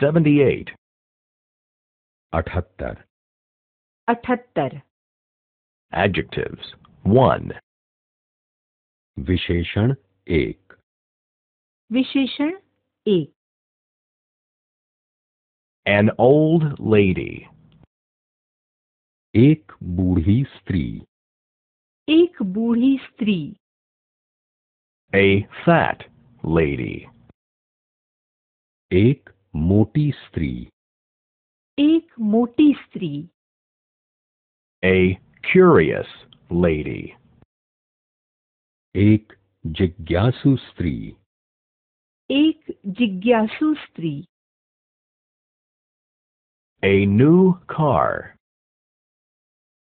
78 78 78 adjectives 1 visheshan 1 visheshan 1 an old lady ek budhi stri ek budhi stri a fat lady ek moti stri. A curious lady. Ek jigyasu stri. Ek jigyasu stri. A new car.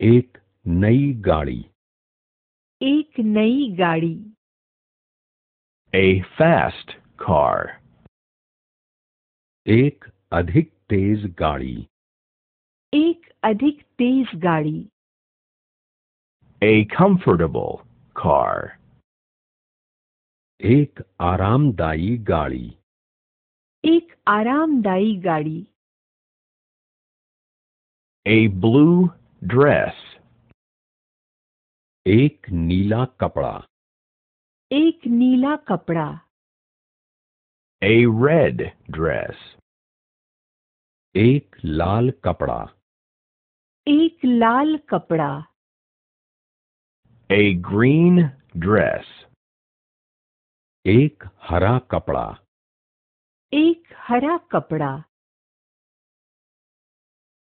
Ek nai gari. Ek A fast car. एक अधिक तेज गाड़ी एक अधिक तेज गाड़ी ए comfortable car एक आरामदायी गाड़ी एक आरामदायी गाड़ी ए ब्लू ड्रेस एक नीला कपड़ा एक नीला कपड़ा A red dress. एक लाल कपड़ा. एक लाल कपड़ा. A green dress. एक हरा कपड़ा. एक हरा कपड़ा.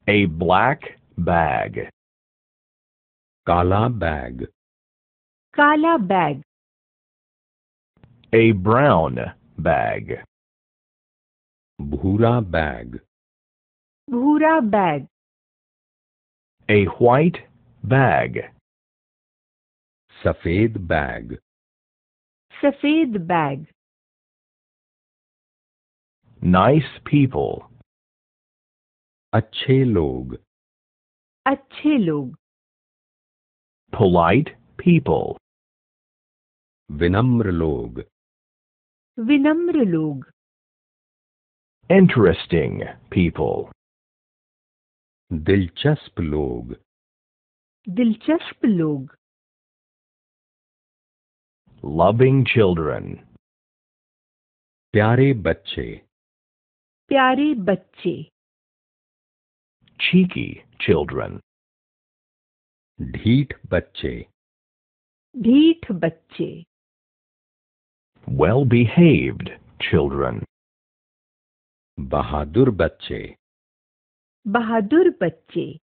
A black bag. काला बैग. काला bag. A brown bag bhura bag bhura bag a white bag safed bag safed bag nice people अच्छे log. अच्छे log. polite people vinamr log विनम्र लोग interesting people दिलचस्प लोग दिलचस्प लोग loving children प्यारे बच्चे प्यारे बच्चे cheeky children ढीठ बच्चे ढीठ बच्चे well behaved children. Bahadur Bache Bahadur Bache